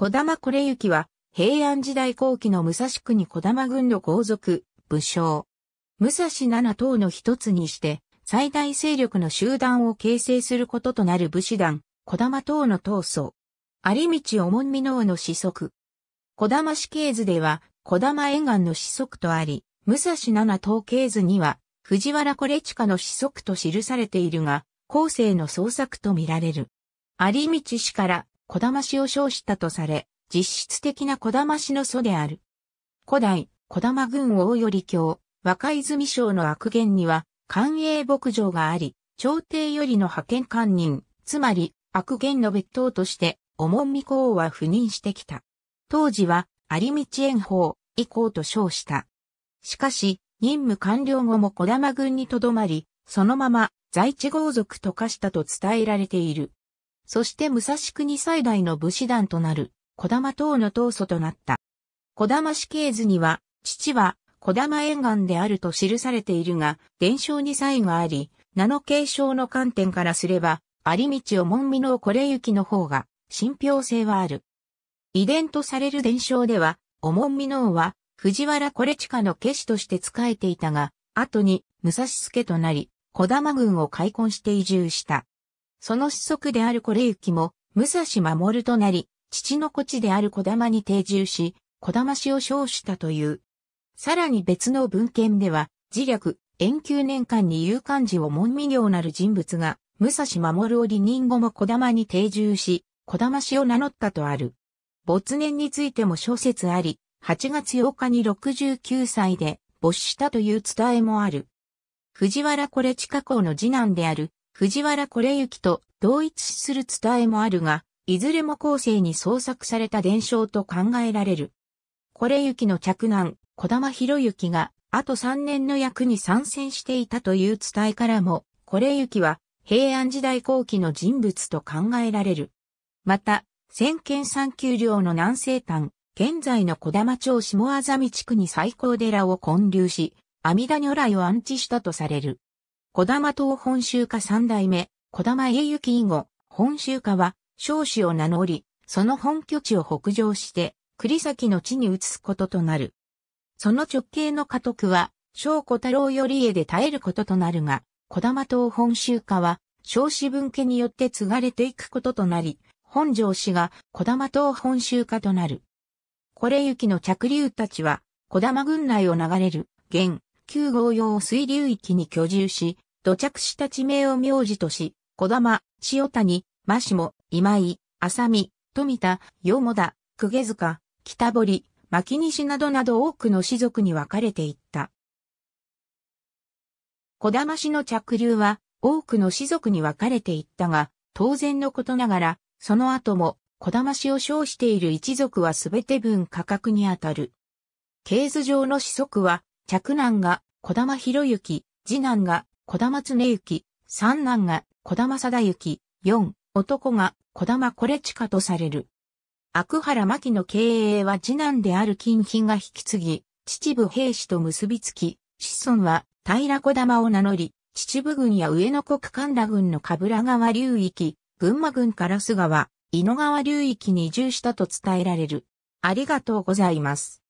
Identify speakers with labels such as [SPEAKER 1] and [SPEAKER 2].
[SPEAKER 1] 小玉これゆきは、平安時代後期の武蔵国小玉軍の豪族、武将。武蔵七党の一つにして、最大勢力の集団を形成することとなる武士団、小玉党の闘争。有道おもんみのうの子息。小玉死系図では、小玉沿岸の子息とあり、武蔵七党系図には、藤原これ地下の子息と記されているが、後世の創作とみられる。有道氏から小玉氏を称したとされ、実質的な小玉氏の祖である。古代、小玉郡大り教、若泉省の悪言には、官営牧場があり、朝廷よりの派遣官人、つまり悪言の別当として、重み公は赴任してきた。当時は、有道炎法、以降と称した。しかし、任務完了後も小玉軍にとどまり、そのまま在地豪族と化したと伝えられている。そして武蔵国最大の武士団となる、小玉党の党祖となった。小玉死刑図には、父は小玉沿岸であると記されているが、伝承に差異があり、名の継承の観点からすれば、ありみちを門美のこれゆきの方が、信憑性はある。遺伝とされる伝承では、おもんみのうは、藤原これ近の家士として仕えていたが、後に、武蔵助となり、小玉軍を開墾して移住した。その子息であるこれゆきも、武蔵守となり、父の子地である小玉に定住し、小玉氏を称したという。さらに別の文献では、自略、延久年間に有漢字を門未業なる人物が、武蔵守を離任後も小玉に定住し、小玉氏を名乗ったとある。没年についても諸説あり、8月8日に69歳で没したという伝えもある。藤原これ近公の次男である藤原これゆきと同一視する伝えもあるが、いずれも後世に創作された伝承と考えられる。これゆきの着男、小玉博之が、あと3年の役に参戦していたという伝えからも、これゆきは平安時代後期の人物と考えられる。また、先見三丘陵の南西端、現在の小玉町下あざみ地区に最高寺を建立し、阿弥陀如来を安置したとされる。小玉党本州家三代目、小玉栄幸以後、本州家は、少子を名乗り、その本拠地を北上して、栗崎の地に移すこととなる。その直系の家督は、小小太郎より家で耐えることとなるが、小玉党本州家は、少子分家によって継がれていくこととなり、本庄氏が小玉党本州家となる。これ行きの着流たちは、小玉軍内を流れる、現、9号用水流域に居住し、土着した地名を名字とし、小玉、塩谷、真下、今井、浅見、富田、よもだ、公家塚、北堀、牧西などなど多くの氏族に分かれていった。小玉氏の着流は多くの氏族に分かれていったが、当然のことながら、その後も小玉氏を称している一族は全て分価格にあたる。ー図上の氏族は着男が小玉博之、次男が小玉常之、三男が小玉貞之、四、男が小玉これちかとされる。悪原牧の経営は次男である金品が引き継ぎ、秩父平氏と結びつき、子孫は平小玉を名乗り、秩父郡や上野国神田郡の神楽川流域、群馬郡から菅川、井野川流域に移住したと伝えられる。ありがとうございます。